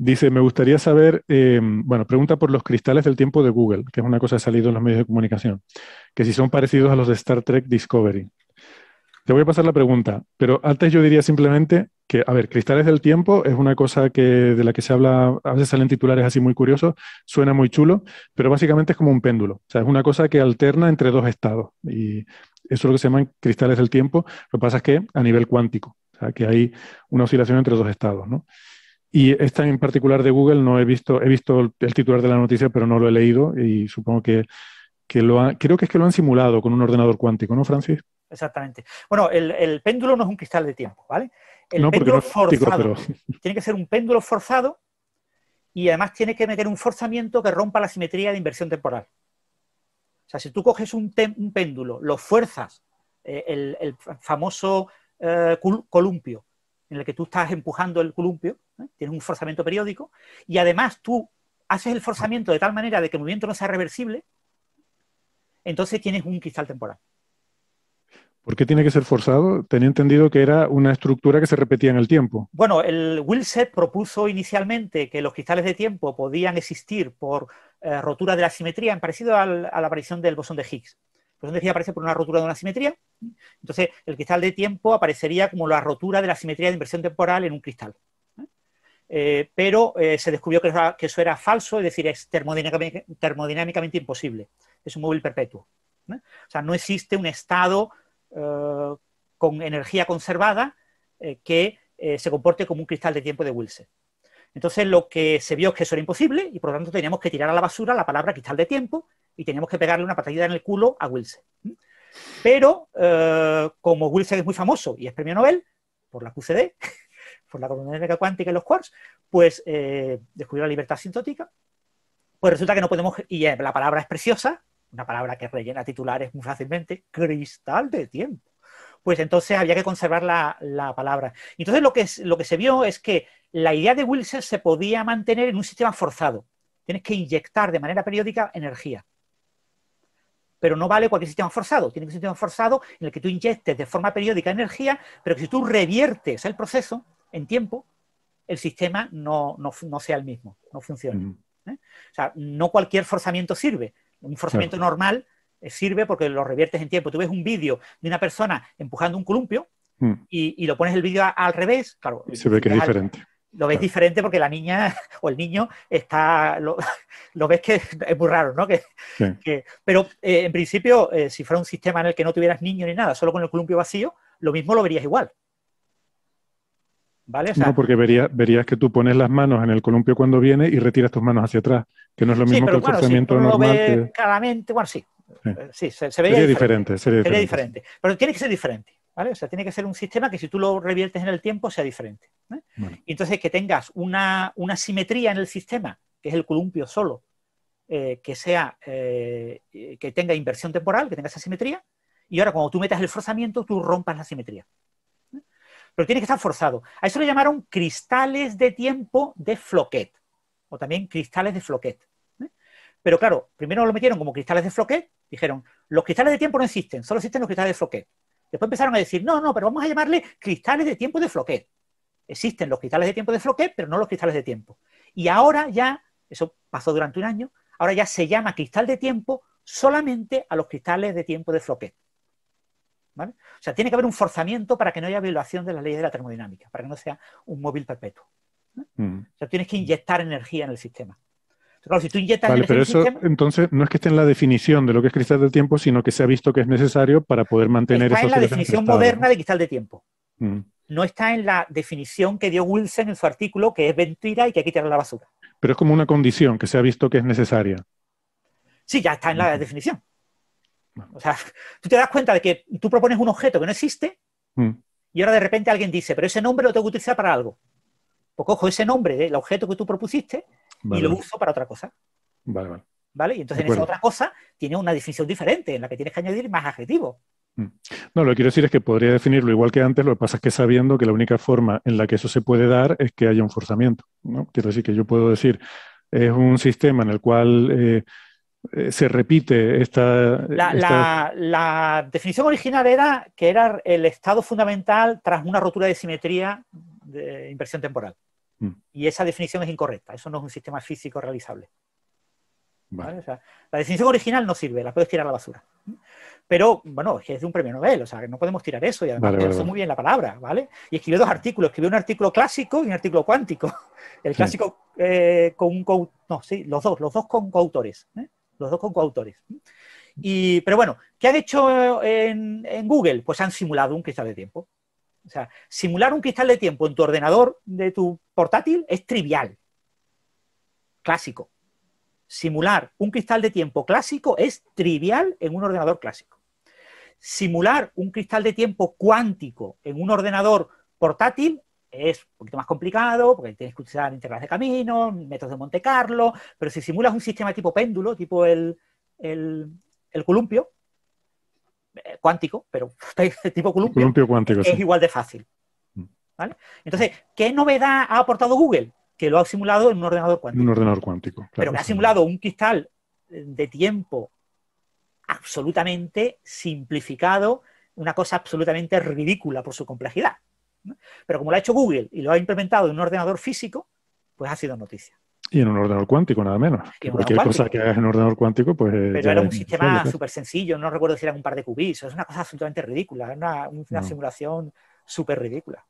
Dice, me gustaría saber, em, bueno, pregunta por los cristales del tiempo de Google, que es una cosa que ha salido en los medios de comunicación, que si son parecidos a los de Star Trek Discovery. Te voy a pasar la pregunta, pero antes yo diría simplemente que, a ver, cristales del tiempo es una cosa que, de la que se habla, a veces salen titulares así muy curiosos, suena muy chulo, pero básicamente es como un péndulo, o sea, es una cosa que alterna entre dos estados y eso es lo que se llaman cristales del tiempo, lo que pasa es que a nivel cuántico, o sea, que hay una oscilación entre dos estados, ¿no? Y esta en particular de Google no he visto, he visto el titular de la noticia, pero no lo he leído y supongo que, lo creo que es que lo han simulado con un ordenador cuántico, ¿no, Francis? Exactamente. Bueno, el, péndulo no es un cristal de tiempo, ¿vale? El péndulo forzado. Tiene que ser un péndulo forzado y además tiene que meter un forzamiento que rompa la simetría de inversión temporal. O sea, si tú coges un, péndulo, lo fuerzas, eh, el, famoso eh, columpio, en el que tú estás empujando el columpio, ¿eh? tienes un forzamiento periódico, y además tú haces el forzamiento de tal manera de que el movimiento no sea reversible, entonces tienes un cristal temporal. ¿Por qué tiene que ser forzado? Tenía entendido que era una estructura que se repetía en el tiempo. Bueno, el Wilson propuso inicialmente que los cristales de tiempo podían existir por eh, rotura de la simetría, en parecido a la aparición del bosón de Higgs. Por decía, aparece por una rotura de una simetría. Entonces, el cristal de tiempo aparecería como la rotura de la simetría de inversión temporal en un cristal. Eh, pero eh, se descubrió que eso, era, falso, es decir, es termodinámicamente, imposible. Es un móvil perpetuo. ¿eh? O sea, no existe un estado con energía conservada que se comporte como un cristal de tiempo de Wilson. Entonces, lo que se vio es que eso era imposible y por lo tanto teníamos que tirar a la basura la palabra cristal de tiempo y teníamos que pegarle una patadita en el culo a Wilson. Pero eh, como Wilson es muy famoso y es premio Nobel por la QCD, por la cromodinámica cuántica y los quarks, pues eh, descubrió la libertad sintótica. Pues resulta que no podemos, y la palabra es preciosa, una palabra que rellena titulares muy fácilmente, cristal de tiempo. Pues entonces había que conservar la, palabra. Entonces lo que, lo que se vio es que la idea de Wilson se podía mantener en un sistema forzado. Tienes que inyectar de manera periódica energía. Pero no vale cualquier sistema forzado. Tiene que ser un sistema forzado en el que tú inyectes de forma periódica energía, pero que si tú reviertes el proceso en tiempo, el sistema no, sea el mismo, no funciona. ¿eh? O sea, no cualquier forzamiento sirve. Un forzamiento normal eh, sirve porque lo reviertes en tiempo. Tú ves un vídeo de una persona empujando un columpio, hmm. y, lo pones el vídeo al revés, claro. se ve que es diferente lo ves diferente porque la niña o el niño está, lo, ves que es muy raro, ¿no? Que, pero eh, en principio, eh, si fuera un sistema en el que no tuvieras niño ni nada, solo con el columpio vacío, lo mismo lo verías igual. ¿Vale? no, porque verías, que tú pones las manos en el columpio cuando viene y retiras tus manos hacia atrás, que no es lo mismo que el bueno, forzamiento normal. Lo claramente, bueno, sí. Sí, se, se, diferente, sería, diferente. Pero tiene que ser diferente. O sea, tiene que ser un sistema que si tú lo reviertes en el tiempo sea diferente. ¿eh? entonces que tengas una, simetría en el sistema, que es el columpio solo, eh, que sea eh, que tenga inversión temporal, que tenga esa simetría, y ahora cuando tú metas el forzamiento, tú rompas la simetría. Pero tiene que estar forzado. A eso le llamaron cristales de tiempo de Floquet, o también cristales de Floquet. Pero claro, primero lo metieron como cristales de Floquet, dijeron, los cristales de tiempo no existen, solo existen los cristales de Floquet. Después empezaron a decir, no, no, pero vamos a llamarle cristales de tiempo de Floquet. Existen los cristales de tiempo de Floquet, pero no los cristales de tiempo. Y ahora ya, eso pasó durante un año, ahora ya se llama cristal de tiempo solamente a los cristales de tiempo de Floquet. O sea, tiene que haber un forzamiento para que no haya violación de las leyes de la termodinámica, para que no sea un móvil perpetuo. Mm. O sea, tienes que inyectar energía en el sistema. Claro, si tú inyectas vale, pero eso entonces no es que esté en la definición de lo que es cristal del tiempo, sino que se ha visto que es necesario para poder mantener Está en la definición moderna de cristal de tiempo. Mm. No está en la definición que dio Wilson en su artículo, que es mentira y que hay que tirar la basura. Pero es como una condición que se ha visto que es necesaria. Sí, ya está en la definición. O sea, tú te das cuenta de que tú propones un objeto que no existe mm. y ahora de repente alguien dice, pero ese nombre lo tengo que utilizar para algo. Pues cojo ese nombre del objeto que tú propusiste y lo uso para otra cosa. Vale, vale. ¿Vale? Y entonces en esa otra cosa tiene una definición diferente, en la que tienes que añadir más adjetivos. Mm. No, lo que quiero decir es que podría definirlo igual que antes, lo que pasa es que sabiendo que la única forma en la que eso se puede dar es que haya un forzamiento. ¿no? Quiero decir que yo puedo decir, es un sistema en el cual eh, eh, se repite esta la, definición original era que era el estado fundamental tras una rotura de simetría de inversión temporal. Mm. Y esa definición es incorrecta, eso no es un sistema físico realizable. la definición original no sirve, la puedes tirar a la basura. Pero, bueno, es que es de un premio Nobel, o sea, no podemos tirar eso y además muy bien la palabra, ¿vale? Y escribió dos artículos, escribió un artículo clásico y un artículo cuántico. El clásico eh, con un no, sí, los dos, los dos con coautores, ¿eh? los dos con coautores. pero bueno, ¿qué han hecho eh, en Google? Pues han simulado un cristal de tiempo. O sea, simular un cristal de tiempo en tu ordenador de tu portátil es trivial. Clásico. Simular un cristal de tiempo clásico es trivial en un ordenador clásico. Simular un cristal de tiempo cuántico en un ordenador portátil es un poquito más complicado porque tienes que utilizar integrales de camino, métodos de Monte Carlo, pero si simulas un sistema tipo péndulo, tipo el columpio, cuántico, pero tipo columpio, cuántico, es igual de fácil. Mm. ¿vale? Entonces, ¿qué novedad ha aportado Google? Que lo ha simulado en un ordenador cuántico. Un ordenador cuántico, Pero ha simulado un cristal de tiempo absolutamente simplificado, una cosa absolutamente ridícula por su complejidad. Pero como lo ha hecho Google y lo ha implementado en un ordenador físico, pues ha sido noticia. Y en un ordenador cuántico, nada menos. Porque cualquier cosa que hagas en un ordenador cuántico, pues. Pero era un sistema súper sencillo, no recuerdo si eran un par de qubits, es una cosa absolutamente ridícula, es una, simulación súper ridícula.